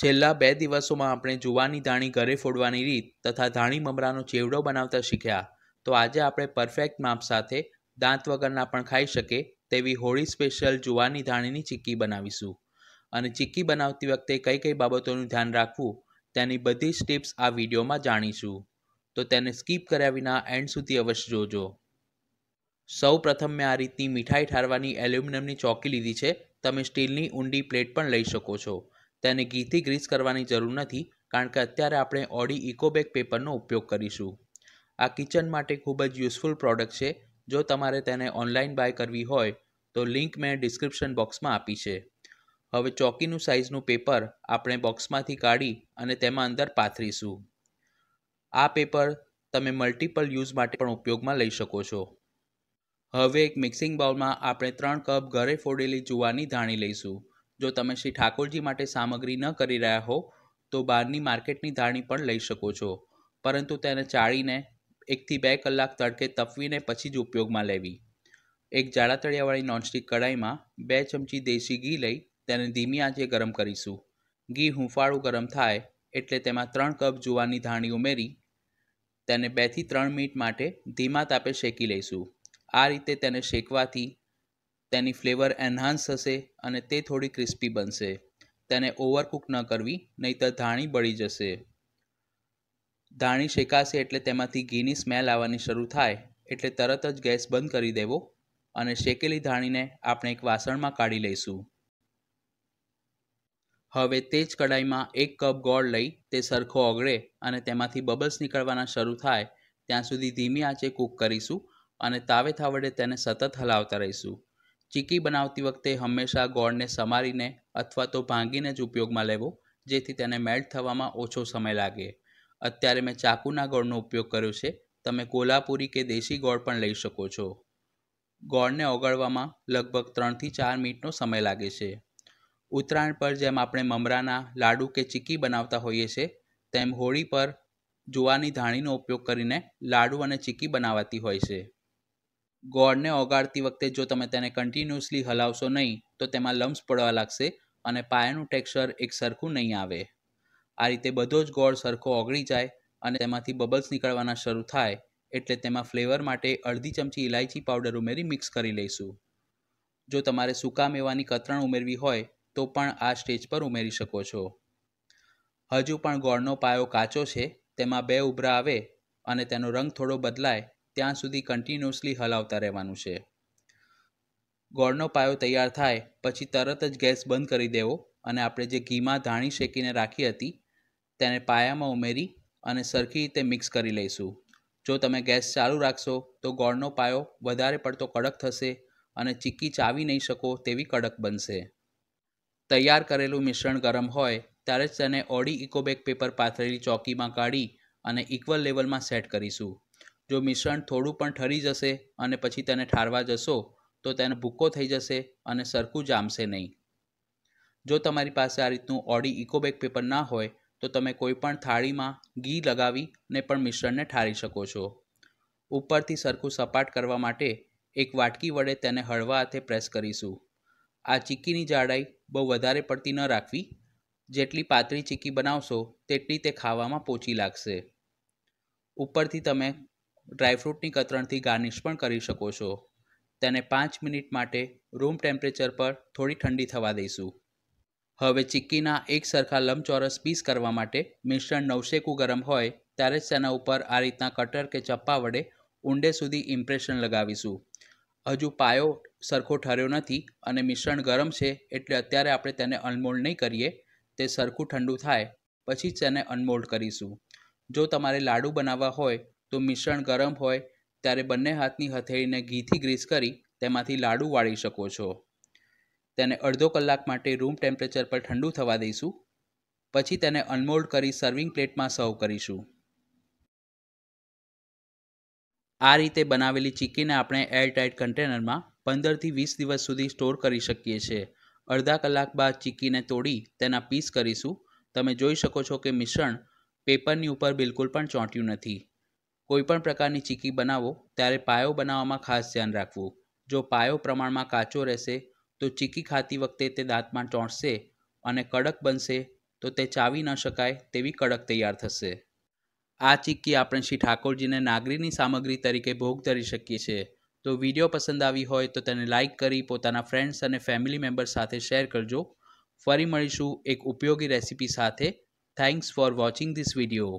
છેલ્લા બે દિવસોમાં આપણે જુવાની ધાણી ઘરે ફોડવાની રીત તથા ધાણી મમરાનો ચેવડો બનાવતા શીખ્યા તો આજે આપણે પરફેક્ટ માપ સાથે દાંત વગરના પણ ખાઈ શકે તેવી હોળી સ્પેશિયલ જુવાની ધાણીની ચીક્કી બનાવીશું અને ચીક્કી બનાવતી વખતે કઈ કઈ બાબતોનું ધ્યાન રાખવું તેની બધી જ ટિપ્સ આ વિડીયોમાં જાણીશું તો તેને સ્કીપ કર્યા વિના એન્ડ સુધી અવશ્ય જોજો સૌ પ્રથમ મેં આ રીતની મીઠાઈ ઠારવાની એલ્યુમિનિયમની ચોકી લીધી છે તમે સ્ટીલની ઊંડી પ્લેટ પણ લઈ શકો છો તેને ઘીથી ગ્રીસ કરવાની જરૂર નથી કારણ કે અત્યારે આપણે ઓડી ઇકોબેગ પેપરનો ઉપયોગ કરીશું આ કિચન માટે ખૂબ જ યુઝફુલ પ્રોડક્ટ છે જો તમારે તેને ઓનલાઈન બાય કરવી હોય તો લિંક મેં ડિસ્ક્રિપ્શન બોક્સમાં આપી છે હવે ચોકીનું સાઇઝનું પેપર આપણે બોક્સમાંથી કાઢી અને તેમાં અંદર પાથરીશું આ પેપર તમે મલ્ટિપલ યુઝ માટે પણ ઉપયોગમાં લઈ શકો છો હવે એક મિક્સિંગ બાઉલમાં આપણે ત્રણ કપ ઘરે ફોડેલી જુવાની ધાણી લઈશું જો તમે શ્રી ઠાકોરજી માટે સામગ્રી ન કરી રહ્યા હો તો બહારની માર્કેટની ધાણી પણ લઈ શકો છો પરંતુ તેને ચાળીને એકથી બે કલાક તડકે તપવીને પછી જ ઉપયોગમાં લેવી એક જાડા તળિયાવાળી નોનસ્ટિક કઢાઈમાં બે ચમચી દેશી ઘી લઈ તેને ધીમી આંચે ગરમ કરીશું ઘી હુંફાળું ગરમ થાય એટલે તેમાં ત્રણ કપ જુવારની ધાણી ઉમેરી તેને બેથી ત્રણ મિનિટ માટે ધીમા તાપે શેકી લઈશું આ રીતે તેને શેકવાથી તેની ફ્લેવર એન્હાન્સ થશે અને તે થોડી ક્રિસ્પી બનશે તેને ઓવરકુક ન કરવી નહીંતર ધાણી બળી જશે ધાણી શેકાશે એટલે તેમાંથી ઘીની સ્મેલ આવવાની શરૂ થાય એટલે તરત જ ગેસ બંધ કરી દેવો અને શેકેલી ધાણીને આપણે એક વાસણમાં કાઢી લઈશું હવે તે જ કઢાઈમાં એક કપ ગોળ લઈ તે સરખો ઓગળે અને તેમાંથી બબલ્સ નીકળવાના શરૂ થાય ત્યાં સુધી ધીમી આંચે કૂક કરીશું અને તાવે થાવડે તેને સતત હલાવતા રહીશું ચીકી બનાવતી વખતે હંમેશા ગોળને સમારીને અથવા તો ભાંગીને જ ઉપયોગમાં લેવો જેથી તેને મેલ્ટ થવામાં ઓછો સમય લાગે અત્યારે મેં ચાકુના ગોળનો ઉપયોગ કર્યો છે તમે કોલ્હાપુરી કે દેશી ગોળ પણ લઈ શકો છો ગોળને ઓગળવામાં લગભગ ત્રણથી ચાર મિનિટનો સમય લાગે છે ઉત્તરાયણ પર જેમ આપણે મમરાના લાડુ કે ચીકી બનાવતા હોઈએ છીએ તેમ હોળી પર જુવાની ધાણીનો ઉપયોગ કરીને લાડુ અને ચીકી બનાવાતી હોય છે ગોળને ઓગાળતી વખતે જો તમે તેને કન્ટિન્યુઅસલી હલાવશો નહીં તો તેમાં લમ્સ પડવા લાગશે અને પાયાનું ટેક્સચર એક સરખું નહીં આવે આ રીતે બધો જ ગોળ સરખો ઓગળી જાય અને તેમાંથી બબલ્સ નીકળવાના શરૂ થાય એટલે તેમાં ફ્લેવર માટે અડધી ચમચી ઇલાયચી પાવડર ઉમેરી મિક્સ કરી લઈશું જો તમારે સૂકા મેવાની કતરણ ઉમેરવી હોય તો પણ આ સ્ટેજ પર ઉમેરી શકો છો હજુ પણ ગોળનો પાયો કાચો છે તેમાં બે ઉભરા આવે અને તેનો રંગ થોડો બદલાય ત્યાં સુધી કન્ટિન્યુઅસલી હલાવતા રહેવાનું છે ગોળનો પાયો તૈયાર થાય પછી તરત જ ગેસ બંધ કરી દેવો અને આપણે જે ઘીમાં ધાણી શેકીને રાખી હતી તેને પાયામાં ઉમેરી અને સરખી રીતે મિક્સ કરી લઈશું જો તમે ગેસ ચાલુ રાખશો તો ગોળનો પાયો વધારે પડતો કડક થશે અને ચીક્કી ચાવી નહીં શકો તેવી કડક બનશે તૈયાર કરેલું મિશ્રણ ગરમ હોય ત્યારે જ તેને ઓડી ઇકોબેક પેપર પાથરેલી ચોકીમાં કાઢી અને ઇક્વલ લેવલમાં સેટ કરીશું જો મિશ્રણ થોડું પણ ઠરી જશે અને પછી તેને ઠારવા જશો તો તેને ભૂક્કો થઈ જશે અને સરખું જામશે નહીં જો તમારી પાસે આ રીતનું ઓડી ઇકોબેક પેપર ના હોય તો તમે કોઈપણ થાળીમાં ઘી લગાવીને પણ મિશ્રણને ઠારી શકો છો ઉપરથી સરખું સપાટ કરવા માટે એક વાટકી વડે તેને હળવા હાથે પ્રેસ કરીશું આ ચીક્કીની જાડાઈ બહુ વધારે પડતી ન રાખવી જેટલી પાતળી ચીક્કી બનાવશો તેટલી તે ખાવામાં પોચી લાગશે ઉપરથી તમે ડ્રાયફ્રૂટની કતરણથી ગાર્નિશ પણ કરી શકો છો તેને પાંચ મિનિટ માટે રૂમ ટેમ્પરેચર પર થોડી ઠંડી થવા દઈશું હવે ચીક્કીના એક સરખા લંબચોરસ પીસ કરવા માટે મિશ્રણ નવશેકું ગરમ હોય ત્યારે જ તેના ઉપર આ રીતના કટર કે ચપ્પા વડે ઊંડે સુધી ઇમ્પ્રેશન લગાવીશું હજુ પાયો સરખો ઠર્યો નથી અને મિશ્રણ ગરમ છે એટલે અત્યારે આપણે તેને અનમોલ્ડ નહીં કરીએ તે સરખું ઠંડુ થાય પછી જ તેને અનમોલ્ડ કરીશું જો તમારે લાડુ બનાવવા હોય તો મિશ્રણ ગરમ હોય ત્યારે બંને હાથની હથેળીને ઘીથી ગ્રીસ કરી તેમાંથી લાડુ વાળી શકો છો તેને અડધો કલાક માટે રૂમ ટેમ્પરેચર પર ઠંડુ થવા દઈશું પછી તેને અનમોલ્ડ કરી સર્વિંગ પ્લેટમાં સર્વ કરીશું આ રીતે બનાવેલી ચીકીને આપણે એરટાઇટ કન્ટેનરમાં પંદરથી વીસ દિવસ સુધી સ્ટોર કરી શકીએ છીએ અડધા કલાક બાદ ચીકીને તોડી તેના પીસ કરીશું તમે જોઈ શકો છો કે મિશ્રણ પેપરની ઉપર બિલકુલ પણ ચોંટ્યું નથી કોઈપણ પ્રકારની ચીકી બનાવો ત્યારે પાયો બનાવવામાં ખાસ ધ્યાન રાખવું જો પાયો પ્રમાણમાં કાચો રહેશે તો ચીકી ખાતી વખતે તે દાંતમાં ચોંટશે અને કડક બનશે તો તે ચાવી ન શકાય તેવી કડક તૈયાર થશે આ ચીકી આપણે શ્રી ઠાકોરજીને નાગરીની સામગ્રી તરીકે ભોગ ધરી શકીએ છીએ તો વિડીયો પસંદ આવી હોય તો તેને લાઇક કરી પોતાના ફ્રેન્ડ્સ અને ફેમિલી મેમ્બર સાથે શેર કરજો ફરી મળીશું એક ઉપયોગી રેસીપી સાથે thanks for watching this video